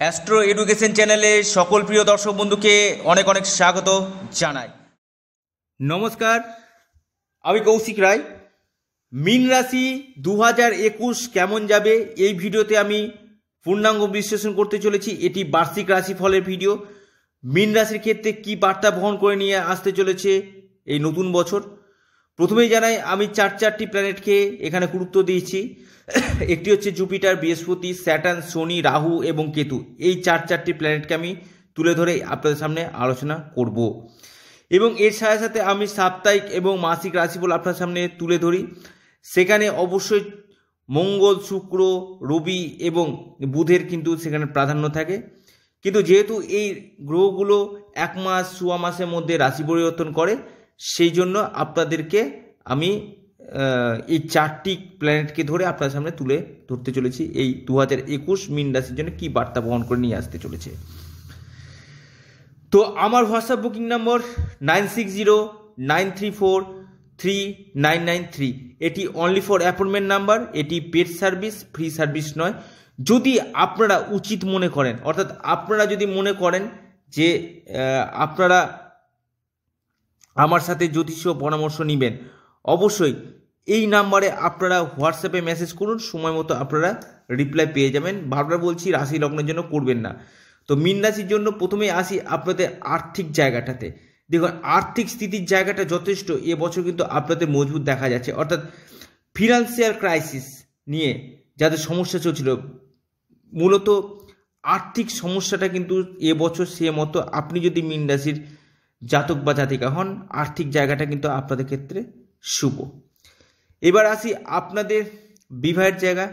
astro education চ্যানেলে সকল প্রিয় দর্শক বন্ধুকে অনেক অনেক স্বাগত জানাই নমস্কার আমি কৌশিক রায় মিন রাশি দু হাজার একুশ কেমন যাবে এই ভিডিওতে আমি পূর্ণাঙ্গ বিশ্লেষণ করতে চলেছি এটি বার্ষিক রাশিফলের ভিডিও মিন রাশির ক্ষেত্রে কি বার্তা বহন করে নিয়ে আসতে চলেছে এই নতুন বছর প্রথমেই জানাই আমি চার চারটি প্ল্যানেটকে এখানে গুরুত্ব দিয়েছি একটি হচ্ছে জুপিটার বৃহস্পতি স্যাটার্ন শনি রাহু এবং কেতু এই চার চারটি প্ল্যানেটকে আমি তুলে ধরে আপনাদের সামনে আলোচনা করব এবং এর সাথে সাথে আমি সাপ্তাহিক এবং মাসিক রাশিফল আপনার সামনে তুলে ধরি সেখানে অবশ্যই মঙ্গল শুক্র রবি এবং বুধের কিন্তু সেখানে প্রাধান্য থাকে কিন্তু যেহেতু এই গ্রহগুলো এক মাস সোয়া মাসের মধ্যে রাশি পরিবর্তন করে সেই জন্য আপনাদেরকে আমি এই চারটি প্ল্যানেটকে ধরে আপনার সামনে তুলে ধরতে চলেছি এই দু হাজার একুশ মিন রাশির জন্য কী বার্তা বহন করে নিয়ে আসতে চলেছে তো আমার WhatsApp booking number nine six zero nine three four three nine nine three এটি অনলি ফর অ্যাপয়েন্টমেন্ট নাম্বার এটি পেড সার্ভিস ফ্রি সার্ভিস নয় যদি আপনারা উচিত মনে করেন অর্থাৎ আপনারা যদি মনে করেন যে আপনারা আমার সাথে জ্যোতিষীয় পরামর্শ নেবেন অবশ্যই এই নাম্বারে আপনারা হোয়াটসঅ্যাপে মেসেজ করুন সময় মতো আপনারা রিপ্লাই পেয়ে যাবেন বারবার বলছি রাশি লগ্নের জন্য করবেন না তো মিন রাশির জন্য প্রথমেই আসি আপনাদের আর্থিক জায়গাটাতে দেখুন আর্থিক স্থিতির জায়গাটা যথেষ্ট এবছর কিন্তু আপনাদের মজবুত দেখা যাচ্ছে অর্থাৎ ফিনান্সিয়াল ক্রাইসিস নিয়ে যাদের সমস্যা চলছিল মূলত আর্থিক সমস্যাটা কিন্তু এবছর সে মতো আপনি যদি মিন রাশির জাতক বা জাতিকা হন আর্থিক জায়গাটা কিন্তু আপনাদের ক্ষেত্রে শুভ এবার আসি আপনাদের বিবাহের জায়গা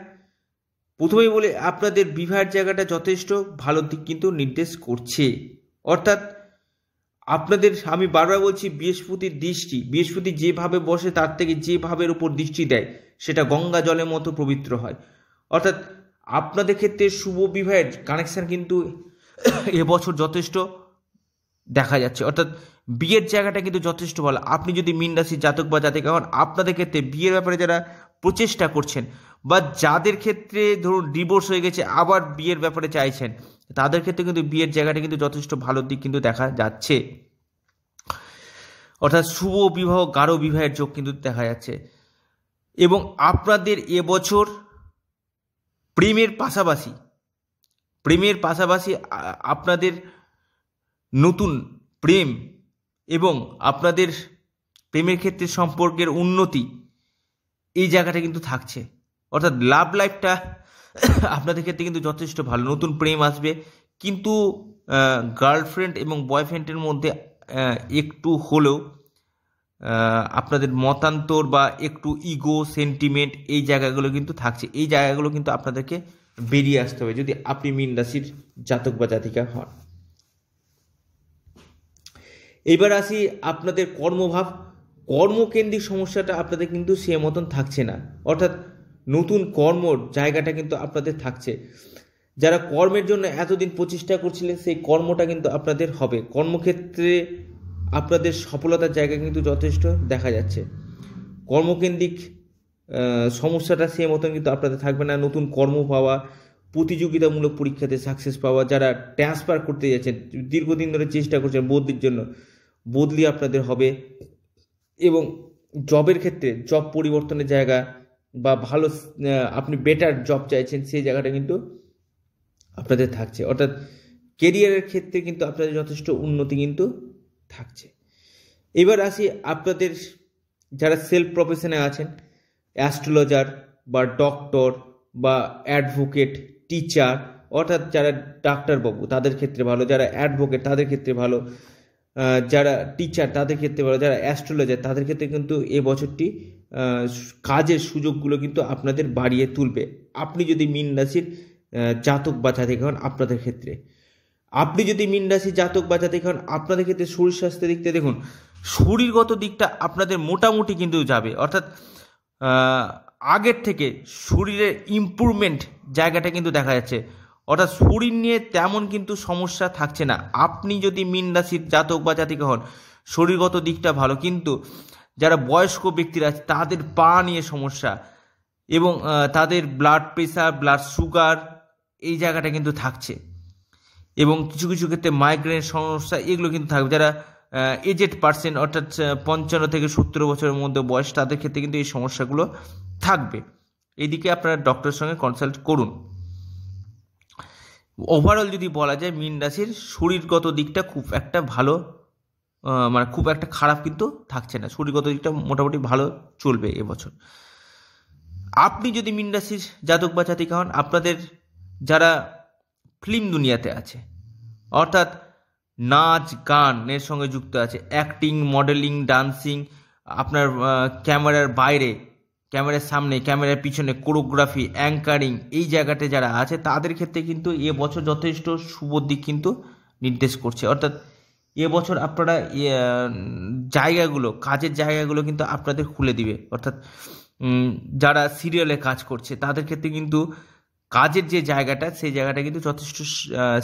প্রথমেই বলে আপনাদের বিবাহের জায়গাটা যথেষ্ট ভালো দিক কিন্তু নির্দেশ করছে অর্থাৎ আপনাদের আমি বারবার বলছি বৃহস্পতির দৃষ্টি বৃহস্পতি যেভাবে বসে তার থেকে যেভাবে উপর দৃষ্টি দেয় সেটা গঙ্গা জলের মতো পবিত্র হয় অর্থাৎ আপনাদের ক্ষেত্রে শুভ বিবাহের কানেকশান কিন্তু এবছর যথেষ্ট দেখা যাচ্ছে অর্থাৎ বিয়ের জায়গাটা কিন্তু যথেষ্ট ভালো আপনি যদি মিন রাশির জাতক বা জাতিকা এখন আপনাদের ক্ষেত্রে বিয়ের ব্যাপারে যারা প্রচেষ্টা করছেন বা যাদের ক্ষেত্রে ধরুন ডিভোর্স হয়ে গেছে আবার বিয়ের ব্যাপারে চাইছেন তাদের ক্ষেত্রে কিন্তু বিয়ের জায়গাটা কিন্তু যথেষ্ট ভালো দিক কিন্তু দেখা যাচ্ছে অর্থাৎ শুভ বিবাহ গাঢ় বিবাহের যোগ কিন্তু দেখা যাচ্ছে এবং আপনাদের এবছর প্রেমের পাশাপাশি প্রেমের পাশাপাশি আপনাদের নতুন প্রেম এবং আপনাদের প্রেমের ক্ষেত্রে সম্পর্কের উন্নতি এই জায়গাটা কিন্তু থাকছে অর্থাৎ লাভ লাইফটা আপনাদের ক্ষেত্রে কিন্তু যথেষ্ট ভালো নতুন প্রেম আসবে কিন্তু গার্লফ্রেন্ড এবং বয়ফ্রেন্ডের মধ্যে একটু হলেও আপনাদের মতান্তর বা একটু ইগো সেন্টিমেন্ট এই জায়গাগুলো কিন্তু থাকছে এই জায়গাগুলো কিন্তু আপনাদেরকে বেরিয়ে আসতে হবে যদি আপনি মিন রাশির জাতক বা জাতিকা হন এবার আসি আপনাদের কর্মভাব কর্মকেন্দ্রিক সমস্যাটা আপনাদের কিন্তু সে মতন থাকছে না অর্থাৎ নতুন কর্মর জায়গাটা কিন্তু আপনাদের থাকছে যারা কর্মের জন্য এতদিন প্রচেষ্টা করছিলেন সেই কর্মটা কিন্তু আপনাদের হবে কর্মক্ষেত্রে আপনাদের সফলতার জায়গা কিন্তু যথেষ্ট দেখা যাচ্ছে কর্মকেন্দ্রিক সমস্যাটা সে মতন কিন্তু আপনাদের থাকবে না নতুন কর্ম পাওয়া প্রতিযোগিতামূলক পরীক্ষাতে সাকসেস পাওয়া যারা ট্রান্সফার করতে যাচ্ছেন দীর্ঘদিন ধরে চেষ্টা করছেন বৌদ্ধির জন্য বদলি আপনাদের হবে এবং জবের ক্ষেত্রে জব পরিবর্তনের জায়গা বা ভালো আপনি বেটার জব চাইছেন সেই জায়গাটা কিন্তু আপনাদের থাকছে অর্থাৎ কেরিয়ারের ক্ষেত্রে কিন্তু আপনাদের যথেষ্ট উন্নতি কিন্তু থাকছে এবার আসি আপনাদের যারা সেলফ প্রফেশনে আছেন অ্যাস্ট্রোলজার বা ডক্টর বা অ্যাডভোকেট টিচার অর্থাৎ যারা ডাক্তারবাবু তাদের ক্ষেত্রে ভালো যারা অ্যাডভোকেট তাদের ক্ষেত্রে ভালো যারা টিচার তাদের ক্ষেত্রে বলো যারা অ্যাস্ট্রোলজার তাদের ক্ষেত্রে কিন্তু এ বছরটি কাজের সুযোগগুলো কিন্তু আপনাদের বাড়িয়ে তুলবে আপনি যদি মীন রাশির জাতক বাঁচা থেকে হন আপনাদের ক্ষেত্রে আপনি যদি মীন রাশির জাতক বাঁচা থেকে হন আপনাদের ক্ষেত্রে শরীর স্বাস্থ্যের দিকতে দেখুন শরীরগত দিকটা আপনাদের মোটামুটি কিন্তু যাবে অর্থাৎ আগের থেকে শরীরের ইম্প্রুভমেন্ট জায়গাটা কিন্তু দেখা যাচ্ছে অর্থাৎ শরীর নিয়ে তেমন কিন্তু সমস্যা থাকছে না আপনি যদি মিন রাশির জাতক বা জাতিকা হন শরীরগত দিকটা ভালো কিন্তু যারা বয়স্ক ব্যক্তিরা আছে তাদের পা নিয়ে সমস্যা এবং তাদের ব্লাড প্রেশার ব্লাড সুগার এই জায়গাটা কিন্তু থাকছে এবং কিছু কিছু ক্ষেত্রে মাইগ্রেনের সমস্যা এগুলো কিন্তু থাকবে যারা এজেড পার্সেন্ট অর্থাৎ পঞ্চান্ন থেকে সত্তর বছরের মধ্যে বয়স তাদের ক্ষেত্রে কিন্তু এই সমস্যাগুলো থাকবে এদিকে আপনারা ডক্টরের সঙ্গে কনসাল্ট করুন ওভারঅল যদি বলা যায় মীন রাশির শরীরগত দিকটা খুব একটা ভালো মানে খুব একটা খারাপ কিন্তু থাকছে না শরীরগত দিকটা মোটামুটি ভালো চলবে এবছর আপনি যদি মীন রাশির জাতক বা জাতিকা হন আপনাদের যারা ফিল্ম দুনিয়াতে আছে অর্থাৎ নাচ গানের সঙ্গে যুক্ত আছে অ্যাক্টিং মডেলিং ডান্সিং আপনার ক্যামেরার বাইরে ক্যামেরার সামনে ক্যামেরার পিছনে কোরোগ্রাফি অ্যাঙ্কারিং এই জায়গাতে যারা আছে তাদের ক্ষেত্রে কিন্তু এ বছর যথেষ্ট শুভ দিক কিন্তু নির্দেশ করছে অর্থাৎ এ বছর আপনারা জায়গাগুলো কাজের জায়গাগুলো কিন্তু আপনাদের খুলে দিবে অর্থাৎ যারা সিরিয়ালে কাজ করছে তাদের ক্ষেত্রে কিন্তু কাজের যে জায়গাটা সেই জায়গাটা কিন্তু যথেষ্ট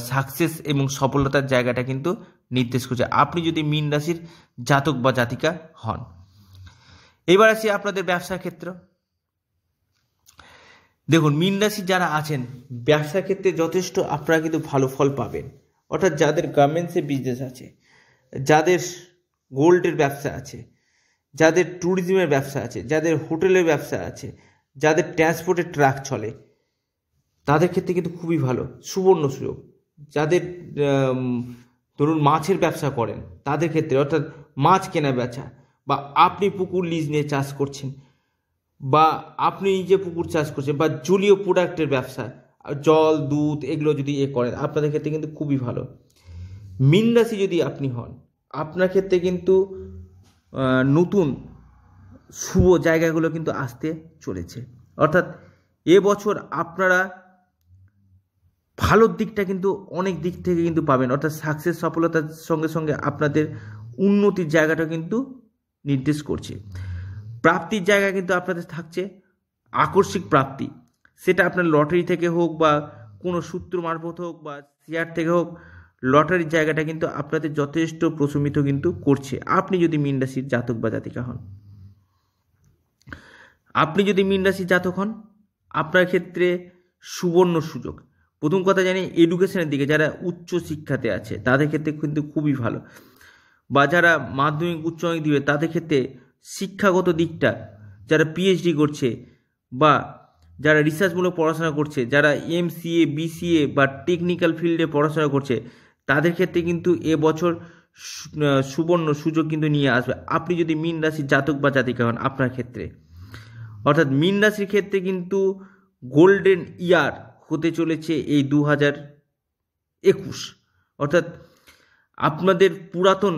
সাকসেস এবং সফলতার জায়গাটা কিন্তু নির্দেশ করছে আপনি যদি মীন রাশির জাতক বা জাতিকা হন এবার আসি আপনাদের ব্যবসার ক্ষেত্র দেখুন মিন রাশি যারা আছেন ব্যবসার ক্ষেত্রে যথেষ্ট আপনারা কিন্তু ভালো ফল পাবেন অর্থাৎ যাদের গার্মেন্টসের বিজনেস আছে যাদের গোল্ডের ব্যবসা আছে যাদের ট্যুরিজমের ব্যবসা আছে যাদের হোটেলের ব্যবসা আছে যাদের ট্রান্সপোর্টের ট্রাক চলে তাদের ক্ষেত্রে কিন্তু খুবই ভালো সুবর্ণ সুযোগ যাদের ধরুন মাছের ব্যবসা করেন তাদের ক্ষেত্রে অর্থাৎ মাছ কেনা বেচা বা আপনি পুকুর লিজ নিয়ে চাষ করছেন বা আপনি নিজে পুকুর চাষ করছেন বা জলীয় প্রোডাক্টের ব্যবসা জল দুধ এগুলো যদি এ করেন আপনাদের ক্ষেত্রে কিন্তু খুবই ভালো মিন রাশি যদি আপনি হন আপনার ক্ষেত্রে কিন্তু নতুন শুভ জায়গাগুলো কিন্তু আসতে চলেছে অর্থাৎ এবছর আপনারা ভালোর দিকটা কিন্তু অনেক দিক থেকে কিন্তু পাবেন অর্থাৎ সাকসেস সফলতার সঙ্গে সঙ্গে আপনাদের উন্নতির জায়গাটা কিন্তু নির্দেশ করছে প্রাপ্তির জায়গা কিন্তু আপনাদের থাকছে আকস্মিক প্রাপ্তি সেটা আপনার লটারি থেকে হোক বা কোনো সূত্র মারফত হোক বা শেয়ার থেকে হোক লটারির জায়গাটা কিন্তু আপনাদের যথেষ্ট প্রশমিত কিন্তু করছে আপনি যদি মিন রাশির জাতক বা জাতিকা হন আপনি যদি মিন রাশির জাতক হন আপনার ক্ষেত্রে সুবর্ণ সুযোগ প্রথম কথা জানি এডুকেশনের দিকে যারা উচ্চ শিক্ষাতে আছে তাদের ক্ষেত্রে কিন্তু খুবই ভালো বা যারা মাধ্যমিক উচ্চমাধ্যমিক দিবে তাদের ক্ষেত্রে শিক্ষাগত দিকটা যারা পিএইচডি করছে বা যারা রিসার্চমূলক পড়াশোনা করছে যারা এমসিএ বিসিএ বা টেকনিক্যাল ফিল্ডে পড়াশোনা করছে তাদের ক্ষেত্রে কিন্তু এবছর সুবর্ণ সুযোগ কিন্তু নিয়ে আসবে আপনি যদি মীন রাশির জাতক বা জাতিকা হন আপনার ক্ষেত্রে অর্থাৎ মীন রাশির ক্ষেত্রে কিন্তু গোল্ডেন ইয়ার হতে চলেছে এই দু হাজার একুশ অর্থাৎ আপনাদের পুরাতন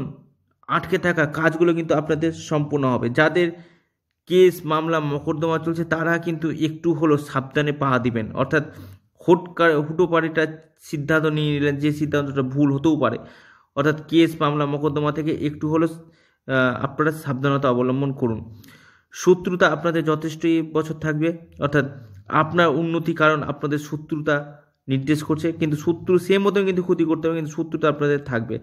আটকে থাকা কাজগুলো কিন্তু আপনাদের সম্পূর্ণ হবে যাদের কেস মামলা মকদ্দমা চলছে তারা কিন্তু একটু হলো সাবধানে পা দিবেন অর্থাৎ হুটকার হুটোপাড়িটা সিদ্ধান্ত নিয়ে নিলেন যে সিদ্ধান্তটা ভুল হতেও পারে অর্থাৎ কেস মামলা মকদ্দমা থেকে একটু হলো আপনারা সাবধানতা অবলম্বন করুন শত্রুতা আপনাদের যথেষ্টই বছর থাকবে অর্থাৎ আপনার উন্নতি কারণ আপনাদের শত্রুতা নির্দেশ করছে কিন্তু শত্রু সে মতন কিন্তু ক্ষতি করতে হবে কিন্তু শত্রুতা আপনাদের থাকবে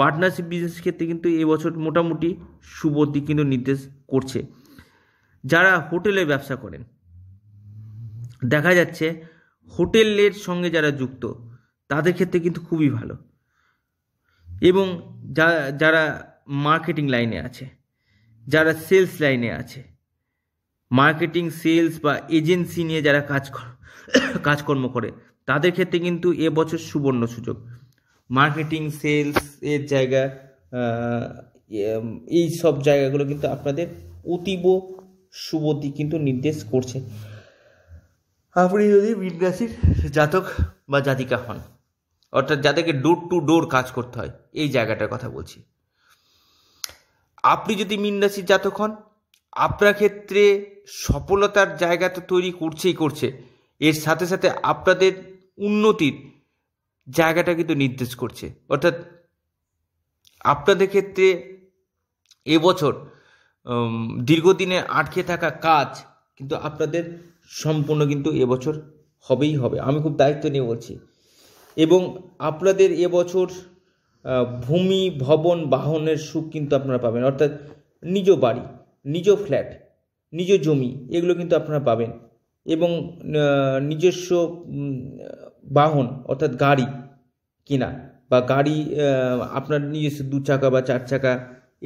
পার্টনারশিপ বিজনেসের ক্ষেত্রে কিন্তু এবছর মোটামুটি শুভ দিক কিন্তু নির্দেশ করছে যারা হোটেলের ব্যবসা করেন দেখা যাচ্ছে হোটেলের সঙ্গে যারা যুক্ত তাদের ক্ষেত্রে কিন্তু খুবই ভালো এবং যা যারা মার্কেটিং লাইনে আছে যারা সেলস লাইনে আছে মার্কেটিং সেলস বা এজেন্সি নিয়ে যারা কাজ কাজকর্ম করে তাদের ক্ষেত্রে কিন্তু এবছর সুবর্ণ সুযোগ মার্কেটিং সেলস এর জায়গা ইয়ে, এই সব জায়গাগুলো কিন্তু আপনাদের অতীব সুবতি কিন্তু নির্দেশ করছে আপনি যদি মীন জাতক বা জাতিকা হন অর্থাৎ যাদেরকে ডোর টু ডোর কাজ করতে হয় এই জায়গাটার কথা বলছি আপনি যদি মীন রাশির জাতক হন আপনার ক্ষেত্রে সফলতার জায়গা তো তৈরি করছেই করছে এর সাথে সাথে আপনাদের উন্নতির জায়গাটা কিন্তু নির্দেশ করছে অর্থাৎ আপনাদের ক্ষেত্রে এবছর দীর্ঘদিনে আটকে থাকা কাজ কিন্তু আপনাদের সম্পূর্ণ কিন্তু এবছর হবেই হবে আমি খুব দায়িত্ব নিয়ে বলছি এবং আপনাদের এবছর ভূমি ভবন বাহনের সুখ কিন্তু আপনারা পাবেন অর্থাৎ নিজ বাড়ি নিজ ফ্ল্যাট নিজ জমি এগুলো কিন্তু আপনারা পাবেন এবং নিজস্ব বাহন অর্থাৎ গাড়ি কিনা বা গাড়ি আপনার নিজস্ব দু চাকা বা চার চাকা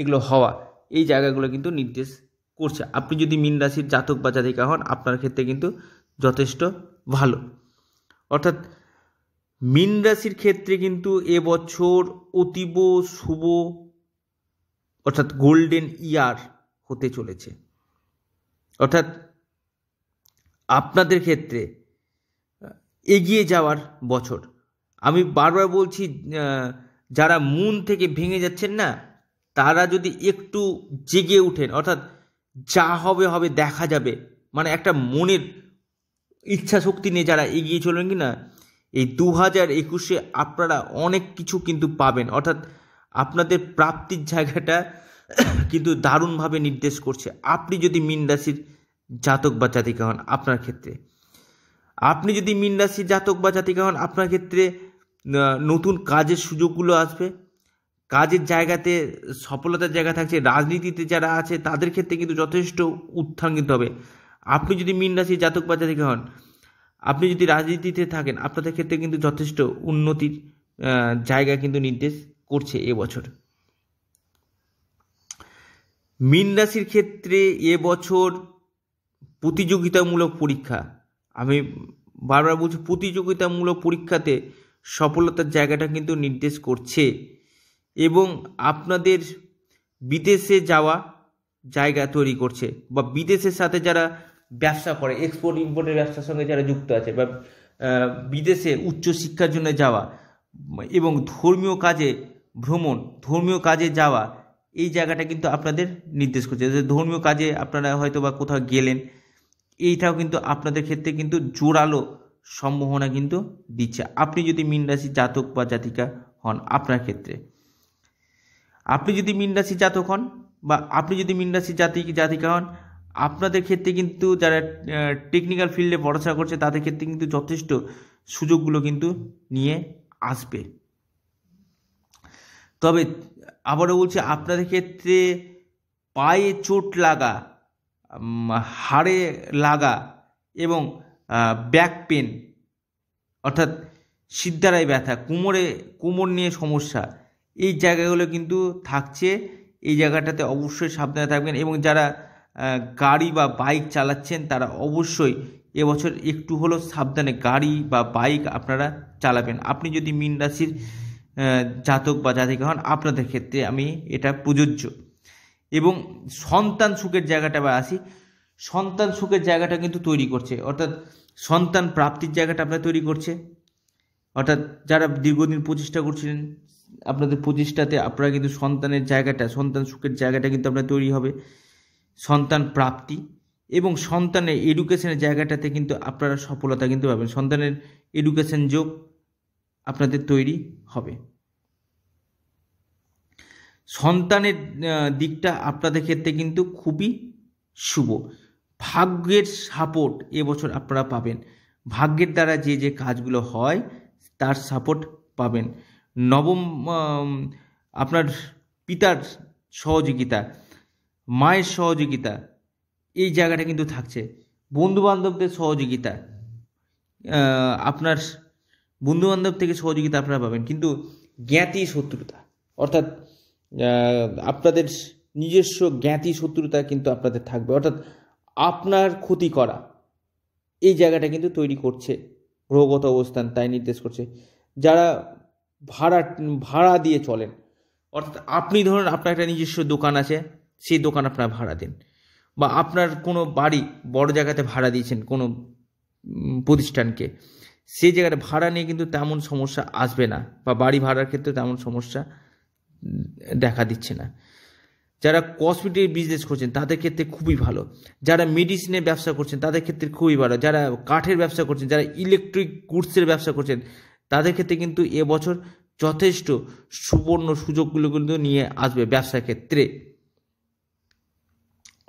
এগুলো হওয়া এই জায়গাগুলো কিন্তু নির্দেশ করছে আপনি যদি মিন রাশির জাতক বা জাতিকা হন আপনার ক্ষেত্রে কিন্তু যথেষ্ট ভালো অর্থাৎ মিন রাশির ক্ষেত্রে কিন্তু এবছর অতীব শুভ অর্থাৎ গোল্ডেন ইয়ার হতে চলেছে অর্থাৎ আপনাদের ক্ষেত্রে এগিয়ে যাওয়ার বছর আমি বারবার বলছি যারা মন থেকে ভেঙে যাচ্ছেন না তারা যদি একটু জেগে উঠেন অর্থাৎ যা হবে হবে দেখা যাবে মানে একটা মনের ইচ্ছা শক্তি নিয়ে যারা এগিয়ে চলেন কি না এই দু হাজার একুশে আপনারা অনেক কিছু কিন্তু পাবেন অর্থাৎ আপনাদের প্রাপ্তির জায়গাটা কিন্তু দারুণভাবে নির্দেশ করছে আপনি যদি মিন রাশির জাতক বা জাতিকা হন আপনার ক্ষেত্রে আপনি যদি মিন রাশির জাতক বা জাতিকা হন আপনার ক্ষেত্রে নতুন কাজের সুযোগগুলো আসবে কাজের জায়গাতে সফলতার জায়গা থাকছে রাজনীতিতে যারা আছে তাদের ক্ষেত্রে কিন্তু যথেষ্ট উত্থান কিন্তু হবে আপনি যদি মিন রাশির জাতক বা জাতিকা হন আপনি যদি রাজনীতিতে থাকেন আপনাদের ক্ষেত্রে কিন্তু যথেষ্ট উন্নতির জায়গা কিন্তু নির্দেশ করছে এবছর মিন রাশির ক্ষেত্রে এবছর প্রতিযোগিতামূলক পরীক্ষা আমি বারবার বলছি প্রতিযোগিতামূলক পরীক্ষাতে সফলতার জায়গাটা কিন্তু নির্দেশ করছে এবং আপনাদের বিদেশে যাওয়া জায়গা তৈরি করছে বা বিদেশের সাথে যারা ব্যবসা করে এক্সপোর্ট ইম্পোর্টের ব্যবসার সঙ্গে যারা যুক্ত আছে বা বিদেশে উচ্চশিক্ষার জন্য যাওয়া এবং ধর্মীয় কাজে ভ্রমণ ধর্মীয় কাজে যাওয়া এই জায়গাটা কিন্তু আপনাদের নির্দেশ করছে ধর্মীয় কাজে আপনারা হয়তো বা কোথাও গেলেন এইটাও কিন্তু আপনাদের ক্ষেত্রে কিন্তু জোরালো সম্ভাবনা কিন্তু দিচ্ছে আপনি যদি মিন রাশি জাতক বা জাতিকা হন আপনার ক্ষেত্রে আপনি যদি মিন রাশি জাতক হন বা আপনি যদি মিন রাশি জাতি জাতিকা হন আপনাদের ক্ষেত্রে কিন্তু যারা টেকনিক্যাল ফিল্ডে পড়াশোনা করছে তাদের ক্ষেত্রে কিন্তু যথেষ্ট সুযোগগুলো কিন্তু নিয়ে আসবে তবে আবারও বলছি আপনাদের ক্ষেত্রে পায়ে চোট লাগা হাড়ে লাগা এবং ব্যাক পেন অর্থাৎ সিদ্ধারায় ব্যথা কোমরে কোমর নিয়ে সমস্যা এই জায়গাগুলো কিন্তু থাকছে এই জায়গাটাতে অবশ্যই সাবধানে থাকবেন এবং যারা গাড়ি বা বাইক চালাচ্ছেন তারা অবশ্যই এবছর একটু হলো সাবধানে গাড়ি বা বাইক আপনারা চালাবেন আপনি যদি মিন রাশির জাতক বা জাতিকা হন আপনাদের ক্ষেত্রে আমি এটা প্রযোজ্য এবং সন্তান সুখের জায়গাটা বা আসি সন্তান সুখের জায়গাটা কিন্তু তৈরি করছে অর্থাৎ সন্তান প্রাপ্তির জায়গাটা আপনার তৈরি করছে অর্থাৎ যারা দীর্ঘদিন প্রচেষ্টা করছিলেন আপনাদের প্রচেষ্টাতে আপনারা কিন্তু সন্তানের জায়গাটা সন্তান সুখের জায়গাটা কিন্তু আপনার তৈরি হবে সন্তান প্রাপ্তি এবং সন্তানের এডুকেশনের জায়গাটাতে কিন্তু আপনারা সফলতা কিন্তু পাবেন সন্তানের এডুকেশন যোগ আপনাদের তৈরি হবে সন্তানের দিকটা আপনাদের ক্ষেত্রে কিন্তু খুবই শুভ ভাগ্যের সাপোর্ট এবছর আপনারা পাবেন ভাগ্যের দ্বারা যে যে কাজগুলো হয় তার সাপোর্ট পাবেন নবম আপনার পিতার সহযোগিতা মায়ের সহযোগিতা এই জায়গাটা কিন্তু থাকছে বন্ধুবান্ধবদের সহযোগিতা আপনার বন্ধুবান্ধব থেকে সহযোগিতা আপনারা পাবেন কিন্তু জ্ঞাতি শত্রুতা অর্থাৎ আপনাদের নিজস্ব জ্ঞাতি শত্রুতা কিন্তু আপনাদের থাকবে অর্থাৎ আপনার ক্ষতি করা এই জায়গাটা কিন্তু তৈরি করছে রোগত অবস্থান তাই নির্দেশ করছে যারা ভাড়া ভাড়া দিয়ে চলেন অর্থাৎ আপনি ধরুন আপনার একটা নিজস্ব দোকান আছে সেই দোকান আপনার ভাড়া দেন বা আপনার কোনো বাড়ি বড় জায়গাতে ভাড়া দিয়েছেন কোনো প্রতিষ্ঠানকে সেই জায়গাটা ভাড়া নিয়ে কিন্তু তেমন সমস্যা আসবে না বা বাড়ি ভাড়ার ক্ষেত্রে তেমন সমস্যা দেখা দিচ্ছে না যারা কসমেটিক বিজনেস করছেন তাদের ক্ষেত্রে খুবই ভালো যারা মেডিসিনের ব্যবসা করছেন তাদের ক্ষেত্রে খুবই ভালো যারা কাঠের ব্যবসা করছেন যারা ইলেকট্রিক গুডসের ব্যবসা করছেন তাদের ক্ষেত্রে কিন্তু এবছর যথেষ্ট সুবর্ণ সুযোগগুলো কিন্তু নিয়ে আসবে ব্যবসা ক্ষেত্রে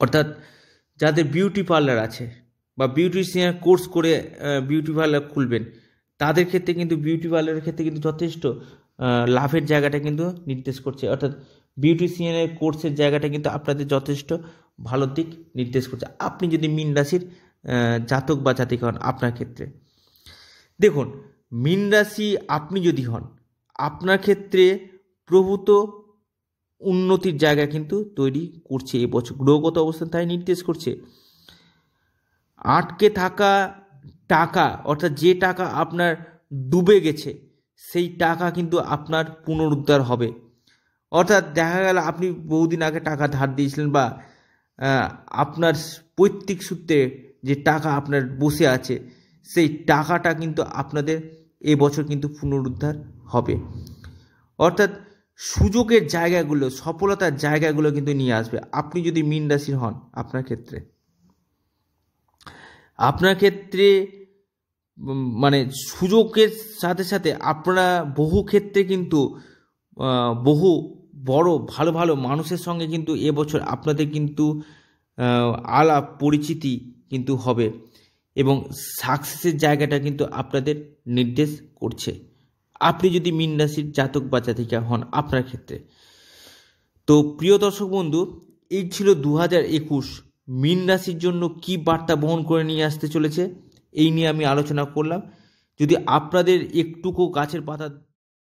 অর্থাৎ যাদের বিউটি পার্লার আছে বা বিউটিশিয়ান কোর্স করে বিউটি পার্লার খুলবেন তাদের ক্ষেত্রে কিন্তু বিউটি পার্লারের ক্ষেত্রে কিন্তু যথেষ্ট লাভের জায়গাটা কিন্তু নির্দেশ করছে অর্থাৎ বিউটিশিয়ানের কোর্সের জায়গাটা কিন্তু আপনাদের যথেষ্ট ভালো দিক নির্দেশ করছে আপনি যদি মিন রাশির জাতক বা জাতিক হন আপনার ক্ষেত্রে দেখুন মিন রাশি আপনি যদি হন আপনার ক্ষেত্রে প্রভূত উন্নতির জায়গা কিন্তু তৈরি করছে এবছর গ্রহগত অবস্থান তাই নির্দেশ করছে আটকে থাকা টাকা অর্থাৎ যে টাকা আপনার ডুবে গেছে সেই টাকা কিন্তু আপনার পুনরুদ্ধার হবে অর্থাৎ দেখা গেল আপনি বহুদিন আগে টাকা ধার দিয়েছিলেন বা আপনার পৈতৃক সূত্রে যে টাকা আপনার বসে আছে সেই টাকাটা কিন্তু আপনাদের এবছর কিন্তু পুনরুদ্ধার হবে অর্থাৎ সুযোগের জায়গাগুলো সফলতার জায়গাগুলো কিন্তু নিয়ে আসবে আপনি যদি মিন রাশির হন আপনার ক্ষেত্রে আপনার ক্ষেত্রে মানে সুযোগের সাথে সাথে আপনারা বহু ক্ষেত্রে কিন্তু বহু বড় ভালো ভালো মানুষের সঙ্গে কিন্তু এবছর আপনাদের কিন্তু আলাপ পরিচিতি কিন্তু হবে এবং সাকসেসের জায়গাটা কিন্তু আপনাদের নির্দেশ করছে আপনি যদি মিন রাশির জাতক বা জাতিকা হন আপনার ক্ষেত্রে তো প্রিয় দর্শক বন্ধু এই ছিল দু হাজার একুশ মিন রাশির জন্য কী বার্তা বহন করে নিয়ে আসতে চলেছে এই নিয়ে আমি আলোচনা করলাম যদি আপনাদের একটুকু গাছের পাতা